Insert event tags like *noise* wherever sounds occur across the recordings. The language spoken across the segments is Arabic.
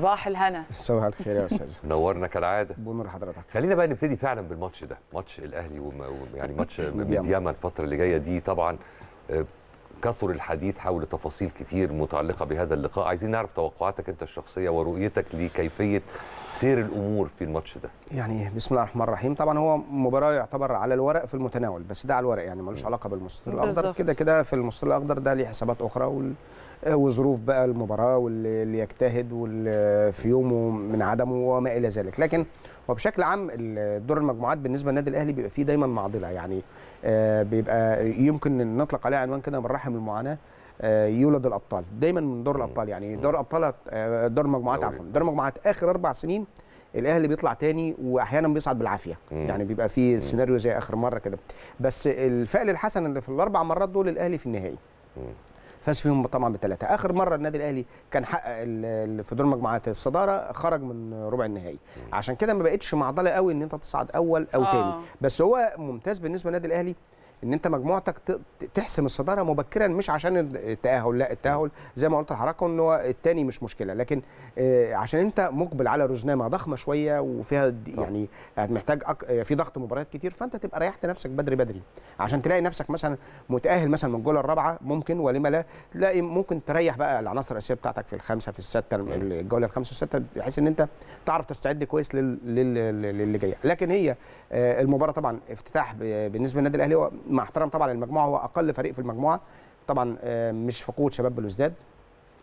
صباح الهنا صباح الخير يا استاذ *laughs* نورنا كالعاده بنور حضرتك خلينا بقى نبتدي فعلا بالماتش ده ماتش الاهلي وم... يعني ماتش *laughs* مدياما الفتره اللي جايه دي طبعا آه، كثر الحديث حول تفاصيل كتير متعلقة بهذا اللقاء عايزين نعرف توقعاتك أنت الشخصية ورؤيتك لكيفية سير الأمور في الماتش ده يعني بسم الله الرحمن الرحيم طبعا هو مباراة يعتبر على الورق في المتناول بس ده على الورق يعني ملوش علاقة بالمستطيل الأخضر كده كده في المستطيل الأخضر ده ليه حسابات أخرى وال... وظروف بقى المباراة واللي يجتهد واللي في يومه من عدمه وما إلى ذلك لكن وبشكل عام دور المجموعات بالنسبة للنادي الأهلي بيبقى فيه دايما معضلة يعني آه، بيبقى يمكن نطلق عليه عنوان كده بالرحم يتفهم المعاناه آه، يولد الابطال دايما من دور الابطال يعني دور الابطال آه، دور المجموعات عفوا دور المجموعات اخر اربع سنين الاهلي بيطلع تاني واحيانا بيصعد بالعافيه مم. يعني بيبقى في سيناريو زي اخر مره كده بس الفعل الحسن اللي في الاربع مرات دول الاهلي في النهائي فاز فيهم طبعا بثلاثه اخر مره النادي الاهلي كان حقق في دور مجموعات الصداره خرج من ربع النهائي عشان كده ما بقتش معضله قوي ان انت تصعد اول او آه. تاني بس هو ممتاز بالنسبه للنادي الاهلي ان انت مجموعتك تحسم الصداره مبكرا مش عشان التاهل لا التاهل زي ما قلت لحضرتك ان هو الثاني مش مشكله لكن آه، عشان انت مقبل على روزنامه ضخمه شويه وفيها يعني محتاج أك... في ضغط مباريات كتير فانت تبقى ريحت نفسك بدري بدري عشان تلاقي نفسك مثلا متاهل مثلا من الجوله الرابعه ممكن ولما لا تلاقي ممكن تريح بقى العناصر الاساسيه بتاعتك في الخمسه في السته الجوله الخمسه والسته بحيث ان انت تعرف تستعد كويس لل... لل... للي جاي لكن هي آه، المباراه طبعا افتتاح بالنسبه للنادي الاهلي مع احترام طبعا للمجموعه هو اقل فريق في المجموعه طبعا آه، مش في قوه شباب بلوزداد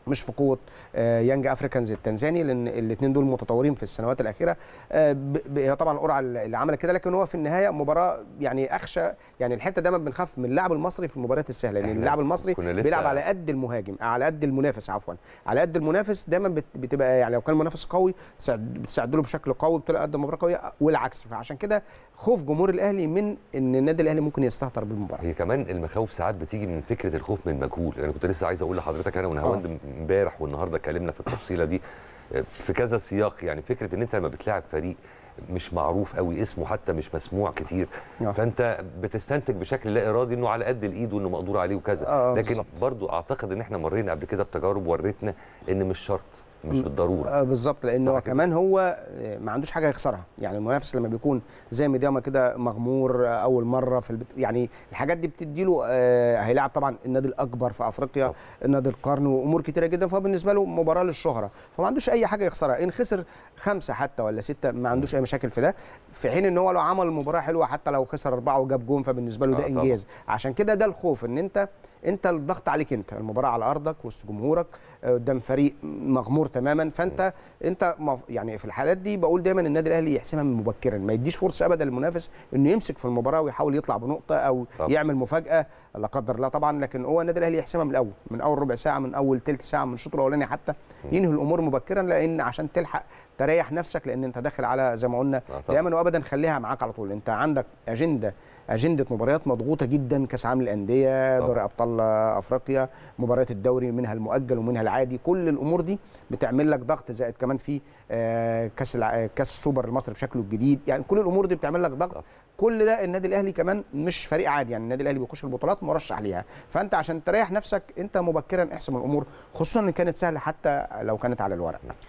مش في قوه يانج آه، افريكانز التنزاني لان الاثنين دول متطورين في السنوات الاخيره آه، هي طبعا القرعه اللي عملت كده لكن هو في النهايه مباراه يعني اخشى يعني الحته دايما بنخاف من اللاعب المصري في المباريات السهله لان اللاعب المصري بيلعب على قد المهاجم على قد المنافس عفوا على قد المنافس دايما بتبقى يعني لو كان المنافس قوي بتساعد له بشكل قوي بتقدم مباراه قويه والعكس فعشان كده خوف جمهور الاهلي من ان النادي الاهلي ممكن يستهتر بالمباراه هي كمان المخاوف ساعات بتيجي من فكره الخوف من المجهول انا يعني كنت لسه عايز اقول لحضرتك انا ونهاوند آه. امبارح والنهارده اتكلمنا في التفصيله دي في كذا سياق يعني فكره ان انت لما بتلاعب فريق مش معروف قوي اسمه حتى مش مسموع كتير نعم. فانت بتستنتج بشكل لا ارادي انه على قد الايد وانه مقدور عليه وكذا آه لكن برضو اعتقد ان احنا مرينا قبل كده بتجارب ورتنا ان مش شرط مش بالضروره آه، بالظبط لانه كمان هو آه، ما عندوش حاجه يخسرها يعني المنافس لما بيكون زي مدياما كده مغمور آه، اول مره في البت... يعني الحاجات دي بتدي له آه هيلاعب طبعا النادي الاكبر في افريقيا طب. النادي القرن وامور كتيره جدا فبالنسبه له مباراه للشهره فما عندوش اي حاجه يخسرها ان خسر خمسه حتى ولا سته ما عندوش اي مشاكل في ده في حين ان هو لو عمل مباراه حلوه حتى لو خسر اربعه وجاب جون فبالنسبه له ده آه انجاز عشان كده ده الخوف ان انت انت الضغط عليك انت المباراه على ارضك وسط جمهورك آه، قدام فريق مغمور تماما فانت انت يعني في الحالات دي بقول دايما النادي الاهلي يحسمها من مبكرا ما يديش فرصه ابدا للمنافس انه يمسك في المباراه ويحاول يطلع بنقطه او طب. يعمل مفاجاه لا قدر الله طبعا لكن هو النادي الاهلي يحسمها من الاول من اول ربع ساعه من اول ثلث ساعه من الشوط الاولاني حتى ينهي الامور مبكرا لان عشان تلحق تريح نفسك لان انت داخل على زي ما قلنا آه، دائما وابدا خليها معاك على طول انت عندك اجنده اجنده مباريات مضغوطه جدا كاس عالم الانديه دوري ابطال افريقيا مباريات الدوري منها المؤجل ومنها العادي كل الامور دي بتعمل لك ضغط زائد كمان في آه، كاس كاس السوبر المصري بشكله الجديد يعني كل الامور دي بتعمل لك ضغط كل ده النادي الاهلي كمان مش فريق عادي يعني النادي الاهلي بيخش البطولات مرشح ليها فانت عشان تريح نفسك انت مبكرا احسم الامور خصوصا ان كانت سهله حتى لو كانت على الورق